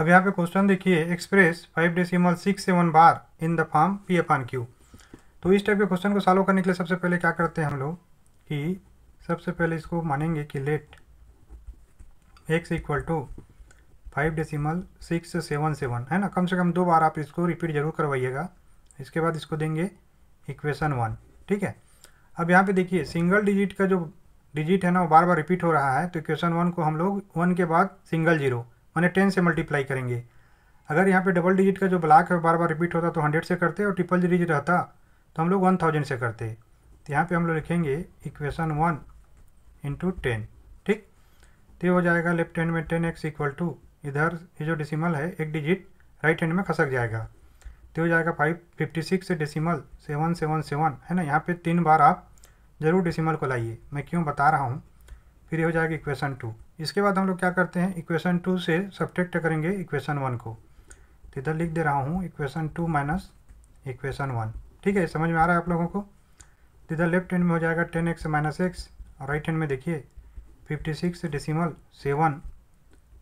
अब यहाँ पे क्वेश्चन देखिए express five decimal six seven bar in the form p upon q तो इस टाइप के क्वेश्चन को सॉल्व करने के लिए सबसे पहले क्या करते हैं हम लोग कि सबसे पहले इसको मानेंगे कि let x equal to five decimal six seven seven है ना कम से कम दो बार आप इसको रिपीट जरूर करवाइएगा इसके बाद इसको देंगे इक्वेशन वन ठीक है अब यहाँ पे देखिए सिंगल डिजिट का जो डिजिट है ना वो बार बार रिपीट हो रहा है तो इक्वेशन वन को हम लोग वन के बाद सिंगल जीरो माने टेन से मल्टीप्लाई करेंगे अगर यहाँ पे डबल डिजिट का जो ब्लॉक है बार बार रिपीट होता तो हंड्रेड से करते और ट्रिपल डिजिट रहता तो हम लोग वन थाउजेंड से करते तो यहाँ पे हम लोग लिखेंगे इक्वेशन वन इंटू टेन ठीक तो हो जाएगा लेफ्ट हैंड में टेन एक्स इक्वल टू इधर ये जो डिसिमल है एक डिजिट राइट हैंड में खसक जाएगा तो हो जाएगा five fifty six decimal seven seven seven है ना यहाँ पर तीन बार आप ज़रूर डिसिमल को लाइए मैं क्यों बता रहा हूँ फिर ये हो जाएगा इक्वेशन टू इसके बाद हम लोग क्या करते हैं इक्वेशन टू से सब्टेक्ट करेंगे इक्वेशन वन को तो इधर लिख दे रहा हूँ equation two minus equation one ठीक है समझ में आ रहा है आप लोगों को तो इधर लेफ्ट हैंड में हो जाएगा टेन एक्स माइनस एक्स और राइट हैंड में देखिए fifty six decimal seven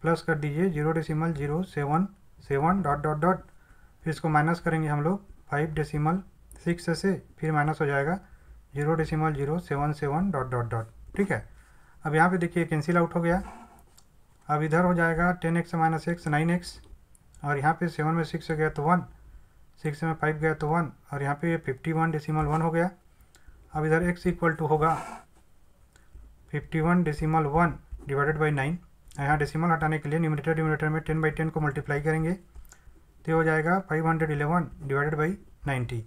plus कर दीजिए zero decimal zero seven seven dot dot dot फिर इसको माइनस करेंगे हम लोग फाइव डेसिमल सिक्स से फिर माइनस हो जाएगा zero decimal zero seven seven dot dot dot ठीक है अब यहाँ पे देखिए कैंसिल आउट हो गया अब इधर हो जाएगा ten x minus x nine x और यहाँ पे सेवन में सिक्स हो गया तो वन सिक्स में फाइव गया तो वन और यहाँ पे फिफ्टी वन डेसीमल वन हो गया अब इधर एक्स इक्वल टू होगा fifty one decimal one divided by nine यहाँ डेसीमल हटाने के लिए न्यूमिनेटर डिमिनेटर में टेन बाई टेन को मल्टीप्लाई करेंगे तो हो जाएगा five hundred eleven divided by ninety